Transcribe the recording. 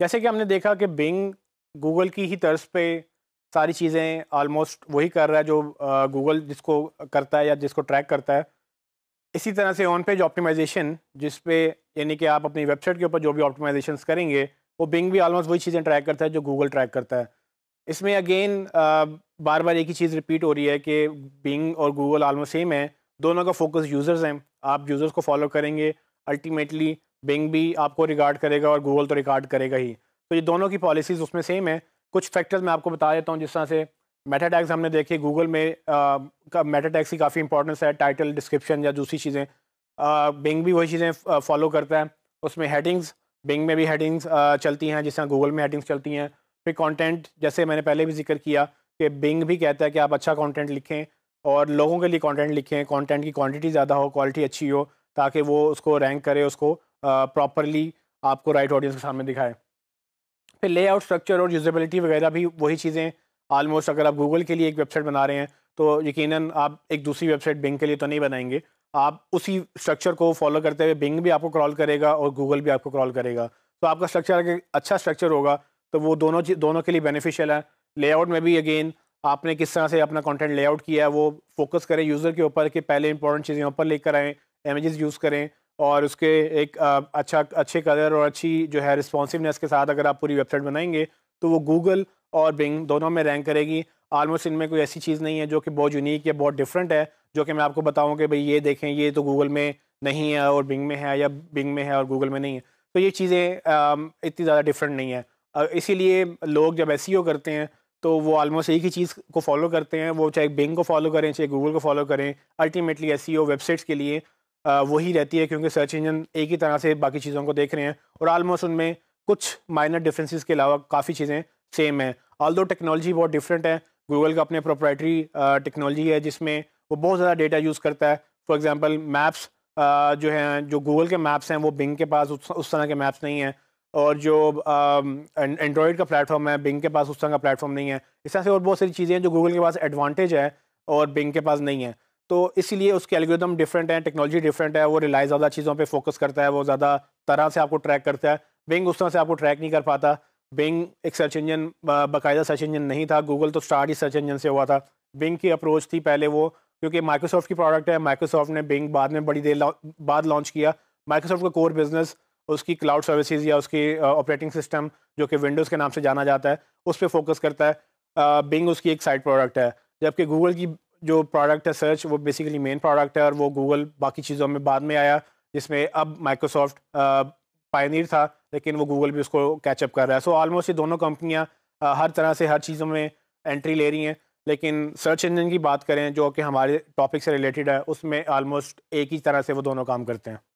जैसे कि हमने देखा कि बिंग गूगल की ही तर्ज पे सारी चीज़ें ऑलमोस्ट वही कर रहा है जो गूगल जिसको करता है या जिसको ट्रैक करता है इसी तरह से ऑन पेज ऑप्टिमाइजेशन जिस पे यानी कि आप अपनी वेबसाइट के ऊपर जो भी ऑप्टिमाइजेशन करेंगे वो बिंग भी ऑलमोस्ट वही चीज़ें ट्रैक करता है जो गूगल ट्रैक करता है इसमें अगेन बार बार एक ही चीज़ रिपीट हो रही है कि बिंग और गूगल आलमोस्ट सेम है दोनों का फोकस यूज़र्स हैं आप यूज़र्स को फॉलो करेंगे अल्टीमेटली बिंग भी आपको रिकार्ड करेगा और गूगल तो रिकॉर्ड करेगा ही तो ये दोनों की पॉलिसीज़ उसमें सेम है कुछ फैक्टर्स मैं आपको बता देता हूँ जिस तरह से मेटा टैक्स हमने देखे गूगल में मेटा टैक्स की काफ़ी इंपॉर्टेंस है टाइटल डिस्क्रिप्शन या दूसरी चीज़ें बिंग भी वही चीज़ें फॉलो करता है उसमें हेडिंग्स बिंग में भी हेडिंग्स चलती हैं जिस तरह गूगल में हेडिंग्स चलती हैं फिर कंटेंट जैसे मैंने पहले भी जिक्र किया कि बिंग भी कहता है कि आप अच्छा कॉन्टेंट लिखें और लोगों के लिए कॉन्टेंट लिखें कॉन्टेंट की क्वान्टिटी ज़्यादा हो क्वालिटी अच्छी हो ताकि वो उसको रैंक करे उसको प्रॉपरली आपको राइट ऑडियंस के सामने दिखाए फिर लेआउट स्ट्रक्चर और यूजेबिलिटी वगैरह भी वही चीज़ें आलमोस्ट अगर आप गूगल के लिए एक वेबसाइट बना रहे हैं तो यकीनन आप एक दूसरी वेबसाइट बिंग के लिए तो नहीं बनाएंगे आप उसी स्ट्रक्चर को फॉलो करते हुए बिंग भी आपको क्रॉल करेगा और गूगल भी आपको क्रॉल करेगा तो आपका स्ट्रक्चर अगर अच्छा स्ट्रक्चर होगा तो वो दोनों दोनों के लिए बेनिफिशियल है लेआउट में भी अगेन आपने किस तरह से अपना कंटेंट लेआउट किया है वो फोकस करें यूज़र के ऊपर कि पहले इंपॉर्टेंट चीज़ें ऊपर लेकर आएँ इमेजेस यूज़ करें और उसके एक अच्छा अच्छे कलर और अच्छी जो है रिस्पॉन्सिवनेस के साथ अगर आप पूरी वेबसाइट बनाएंगे तो वो गूगल और बिंग दोनों में रैंक करेगी आलमोस्ट इनमें कोई ऐसी चीज़ नहीं है जो कि बहुत यूनिक या बहुत डिफरेंट है जो कि मैं आपको बताऊँ कि भाई ये देखें ये तो गूगल में नहीं है और बिंग में है या बिंग में है और गूगल में नहीं है तो ये चीज़ें इतनी ज़्यादा डिफरेंट नहीं है इसीलिए लोग जब एस e करते हैं तो वो आलमोस्ट एक ही चीज़ को फॉलो करते हैं वो चाहे बिंग को फॉलो करें चाहे गूगल को फॉलो करें अल्टीमेटली एस वेबसाइट्स के लिए वही रहती है क्योंकि सर्च इंजन एक ही तरह से बाकी चीज़ों को देख रहे हैं और आलमोस्ट उनमें कुछ माइनर डिफरेंसेस के अलावा काफ़ी चीज़ें सेम हैं ऑल दो टेक्नोलॉजी बहुत डिफरेंट है गूगल का अपने प्रोप्राइटरी टेक्नोलॉजी है जिसमें वो बहुत ज़्यादा डेटा यूज़ करता है फॉर एग्ज़ाम्पल मैप्स जो हैं जो गूगल के मैप्स हैं वो बिंग के पास उस, उस तरह के मैप्स नहीं हैं और जो एंड्रॉयड का प्लेटफॉर्म है बिंग के पास उस तरह का प्लेटफॉर्म नहीं है इस तरह से और बहुत सारी चीज़ें हैं जो गूगल के पास एडवांटेज है और बिंग के पास नहीं है तो इसीलिए उसके एल्गोरिदम डिफरेंट है टेक्नोलॉजी डिफरेंट है वो रिलाई ज़्यादा चीज़ों पे फोकस करता है वो ज़्यादा तरह से आपको ट्रैक करता है बिंग उस तरह से आपको ट्रैक नहीं कर पाता बिंग एक सर्च इंजन बाकायदा सर्च इंजन नहीं था गूगल तो स्टार्ट ही सर्च इंजन से हुआ था बिंग की अप्रोच थी पहले वो क्योंकि माइक्रोसॉफ्ट की प्रोडक्ट है माइक्रोसॉफ्ट ने बिंग बाद में बड़ी देर बाद लॉन्च किया माइक्रोसॉफ्ट का कोर बिजनेस उसकी क्लाउड सर्विसेज या उसकी ऑपरेटिंग सिस्टम जो कि विंडोज़ के नाम से जाना जाता है उस पर फोकस करता है बिंग उसकी एक साइड प्रोडक्ट है जबकि गूगल की जो प्रोडक्ट है सर्च वो बेसिकली मेन प्रोडक्ट है और वो गूगल बाकी चीज़ों में बाद में आया जिसमें अब माइक्रोसॉफ्ट पायनियर था लेकिन वो गूगल भी उसको कैचअप कर रहा है सो ऑलमोस्ट ये दोनों कंपनियाँ हर तरह से हर चीज़ों में एंट्री ले रही हैं लेकिन सर्च इंजन की बात करें जो कि हमारे टॉपिक से रिलेटेड है उसमें ऑलमोस्ट एक ही तरह से वो दोनों काम करते हैं